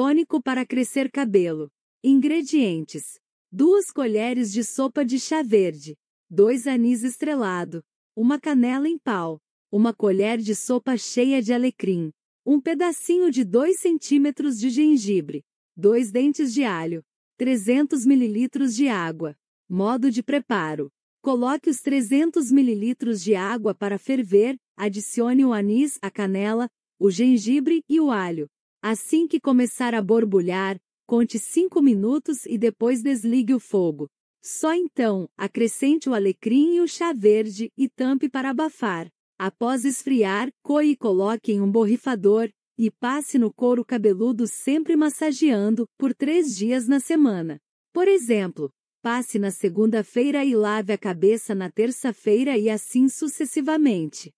tônico para crescer cabelo. Ingredientes: 2 colheres de sopa de chá verde, 2 anis estrelado, uma canela em pau, uma colher de sopa cheia de alecrim, um pedacinho de 2 cm de gengibre, 2 dentes de alho, 300 ml de água. Modo de preparo: Coloque os 300 ml de água para ferver, adicione o anis, a canela, o gengibre e o alho. Assim que começar a borbulhar, conte 5 minutos e depois desligue o fogo. Só então, acrescente o alecrim e o chá verde e tampe para abafar. Após esfriar, coe e coloque em um borrifador e passe no couro cabeludo sempre massageando por três dias na semana. Por exemplo, passe na segunda-feira e lave a cabeça na terça-feira e assim sucessivamente.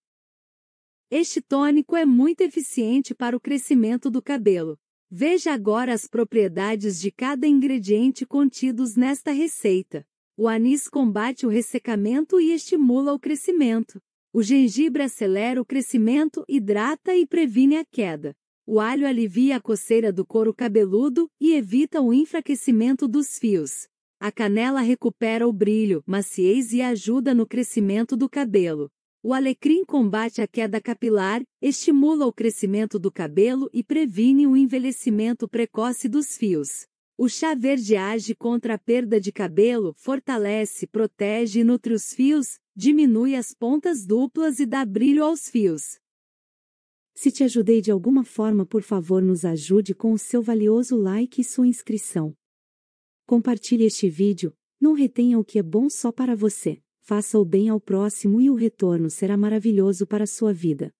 Este tônico é muito eficiente para o crescimento do cabelo. Veja agora as propriedades de cada ingrediente contidos nesta receita. O anis combate o ressecamento e estimula o crescimento. O gengibre acelera o crescimento, hidrata e previne a queda. O alho alivia a coceira do couro cabeludo e evita o enfraquecimento dos fios. A canela recupera o brilho, maciez e ajuda no crescimento do cabelo. O alecrim combate a queda capilar, estimula o crescimento do cabelo e previne o envelhecimento precoce dos fios. O chá verde age contra a perda de cabelo, fortalece, protege e nutre os fios, diminui as pontas duplas e dá brilho aos fios. Se te ajudei de alguma forma, por favor, nos ajude com o seu valioso like e sua inscrição. Compartilhe este vídeo, não retenha o que é bom só para você faça o bem ao próximo e o retorno será maravilhoso para sua vida.